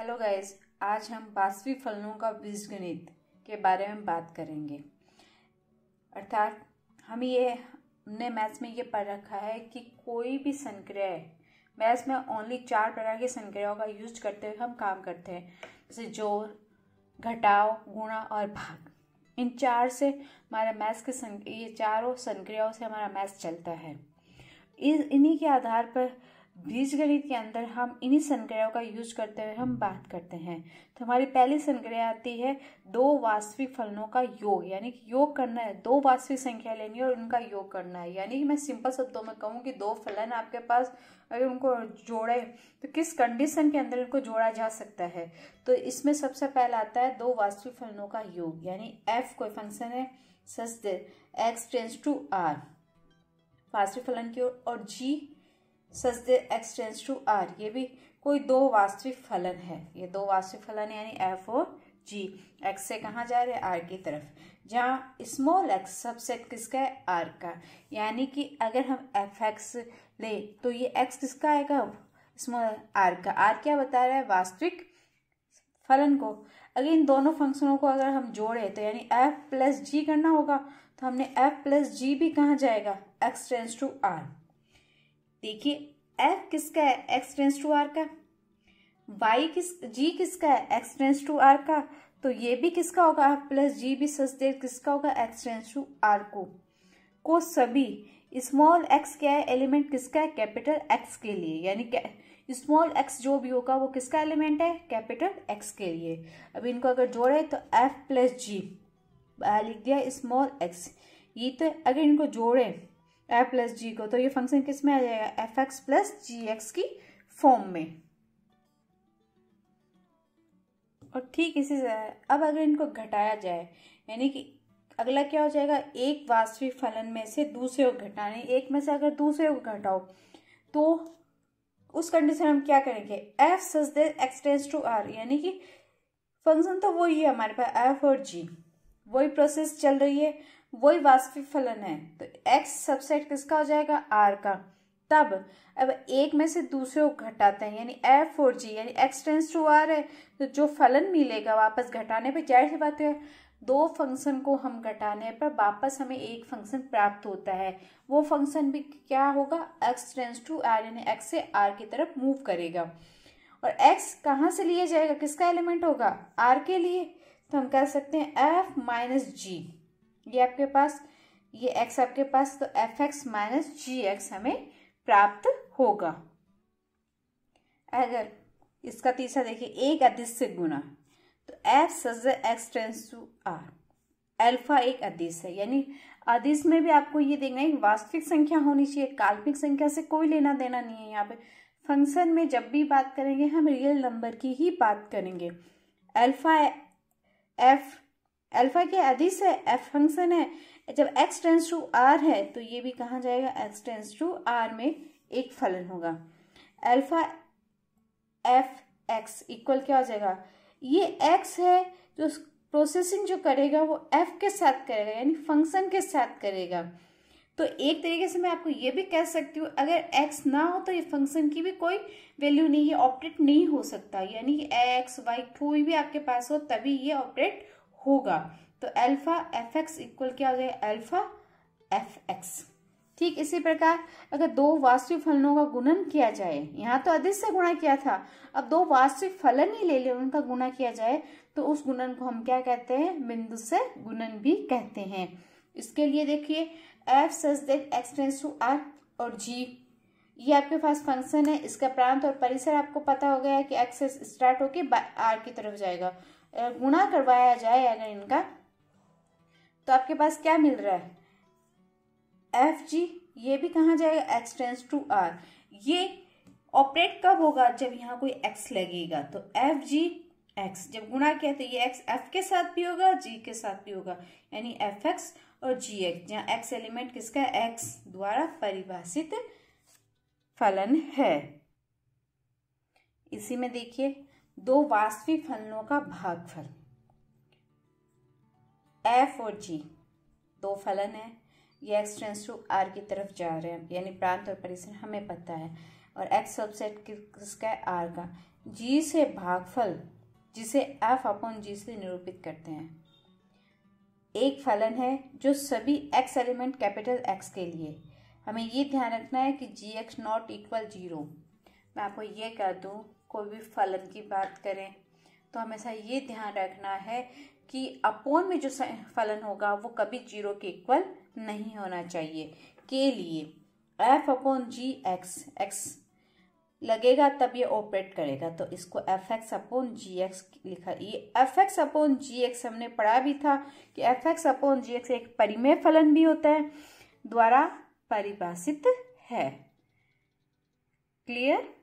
hello guys आज हम बासवी फलनों का बीजगणित के बारे में बात करेंगे अर्थात हम ये हमने मैथ्स में ये पढ़ रखा है कि कोई भी संक्रय मैथ्स में ओनली चार प्रकार के संक्रयों का यूज करते हुए हम काम करते हैं जैसे जोर घटाव गुणा और भाग इन चार से हमारा मैथ्स के संक ये चारों संक्रियाओं से हमारा मैथ्स चलता है इस इन्हीं के आधार पर बीजगणित के अंदर हम इन्हीं संक्रियाओं का यूज करते हुए हम बात करते हैं तो हमारी पहली संक्रिया आती है दो वास्तविक फलनों का योग यानी कि योग करना है दो वास्तविक संख्या लेनी है और उनका योग करना है यानी कि मैं सिंपल शब्दों में कहूँ कि दो फलन आपके पास अगर उनको जोड़े तो किस कंडीशन के अंदर उनको जोड़ा जा सकता है तो इसमें सबसे पहला आता है दो वास्तविक फलनों का योग यानी एफ कोई फंक्शन है such X tends to R वास्तविक फलन की ओर और G such the X tends to R ये भी कोई दो वास्तविक फलन है ये दो वास्तविक फलन यानी एफ और जी एक्स से कहाँ जा रहे आर की तरफ जहाँ स्मॉल एक्स सबसेट किसका है आर का यानी कि अगर हम एफ एक्स ले तो ये एक्स किसका आएगा स्मॉल आर का आर क्या बता रहा है वास्तविक फलन को अगर इन दोनों फंक्शनों को अगर हम जोड़े तो यानी एफ प्लस जी करना होगा तो हमने एफ प्लस जी भी कहाँ जाएगा एक्स टेंस टू आर देखिए एफ किसका है एक्स टेंस टू आर का वाई किस जी किसका है एक्स टेंस टू आर का तो ये भी किसका होगा एफ प्लस जी भी देर किसका होगा एक्स टेंस टू आर को को सभी स्मॉल एक्स क्या है एलिमेंट किसका है कैपिटल एक्स के लिए यानी स्मॉल एक्स जो भी होगा वो किसका एलिमेंट है कैपिटल एक्स के लिए अब इनको अगर जोड़े तो एफ प्लस जी लिख दिया स्मॉल एक्स ये तो अगर इनको जोड़े ए प्लस जी को तो ये फंक्शन किस में आ जाएगा F X plus G X की फॉर्म में और ठीक इसी अब अगर इनको घटाया जाए यानी कि अगला क्या हो जाएगा एक वास्तविक फलन में से दूसरे को घटाने एक में से अगर दूसरे को घटाओ तो उस कंडीशन हम क्या करेंगे F such that X tends to R यानी कि फंक्शन तो वही है हमारे पास एफ और जी वही प्रोसेस चल रही है वही वास्तविक फलन है तो एक्स सबसेट किसका हो जाएगा आर का तब अब एक में से दूसरे को घटाते हैं यानी एफ फोर जी यानी एक्स टेंस टू आर है तो जो फलन मिलेगा वापस घटाने पर जाहिर सी बात है दो फंक्शन को हम घटाने पर वापस हमें एक फंक्शन प्राप्त होता है वो फंक्शन भी क्या होगा एक्स टेंस टू आर यानी एक्स से आर की तरफ मूव करेगा और एक्स कहाँ से लिया जाएगा किसका एलिमेंट होगा आर के लिए तो हम कह सकते हैं एफ माइनस जी ये आपके पास ये x आपके पास तो F X minus G X हमें प्राप्त होगा अगर इसका तीसरा देखिए एक अदिश से गुना तो F such X tends to R alpha एक अदिश है यानी अदिश में भी आपको ये देखना है वास्तविक संख्या होनी चाहिए काल्पनिक संख्या से कोई लेना देना नहीं है यहाँ पे फंक्शन में जब भी बात करेंगे हम रियल नंबर की ही बात करेंगे अल्फा एफ अल्फा के अदिश है एफ फंक्शन है जब एक्स टेंस टू आर है तो ये भी कहा जाएगा एक्स टेंस टू आर में एक फलन होगा अल्फा एफ एक्स इक्वल क्या हो जाएगा ये एक्स है जो प्रोसेसिंग जो करेगा वो एफ के साथ करेगा यानी फंक्शन के साथ करेगा तो एक तरीके से मैं आपको ये भी कह सकती हूँ अगर एक्स ना हो तो ये फंक्शन की भी कोई वैल्यू नहीं ये ऑपरेट नहीं हो सकता यानी एक्स वाई कोई भी आपके पास हो तभी ये ऑपरेट होगा तो अल्फा एफ एक्स इक्वल क्या हो जाएगा अल्फा एफ एक्स ठीक इसी प्रकार अगर दो वास्तविक फलनों का गुणन किया जाए यहाँ तो अधिक से गुणा किया था अब दो वास्तविक फलन ही ले लें उनका गुणा किया जाए तो उस गुणन को हम क्या कहते हैं बिंदु से गुणन भी कहते हैं इसके लिए देखिए F such that X tends to R और जी ये आपके पास फंक्शन है इसका प्रांत और परिसर आपको पता हो गया है कि एक्सेस स्टार्ट होके आर की तरफ जाएगा गुणा करवाया जाए अगर इनका तो आपके पास क्या मिल रहा है एफ जी ये भी कहा जाएगा एक्स टेंस टू आर ये ऑपरेट कब होगा जब यहाँ कोई एक्स लगेगा तो एफ जी एक्स जब गुणा किया तो ये एक्स एफ के साथ भी होगा जी के साथ भी होगा यानी एफ एक्स और जी एक्स जहाँ एक्स एलिमेंट किसका एक्स द्वारा परिभाषित फलन है इसी में देखिए दो वास्तविक फलनों का भागफल एफ और जी दो फलन है ये एक्स टेंस टू आर की तरफ जा रहे हैं यानी प्रांत और परिसर हमें पता है और एक्स सबसेट किसका है आर का जी से भागफल जिसे एफ अपॉन जी से निरूपित करते हैं एक फलन है जो सभी एक्स एलिमेंट कैपिटल एक्स के लिए हमें ये ध्यान रखना है कि G X not equal zero मैं आपको ये कह दूँ कोई भी फलन की बात करें तो हमेशा ये ध्यान रखना है कि अपोन में जो फलन होगा वो कभी जीरो के इक्वल नहीं होना चाहिए के लिए F upon G X X लगेगा तब ये ऑपरेट करेगा तो इसको F X upon G X लिखा ये F X upon G X हमने पढ़ा भी था कि F X upon G X एक परिमेय फलन भी होता है द्वारा परिभाषित है क्लियर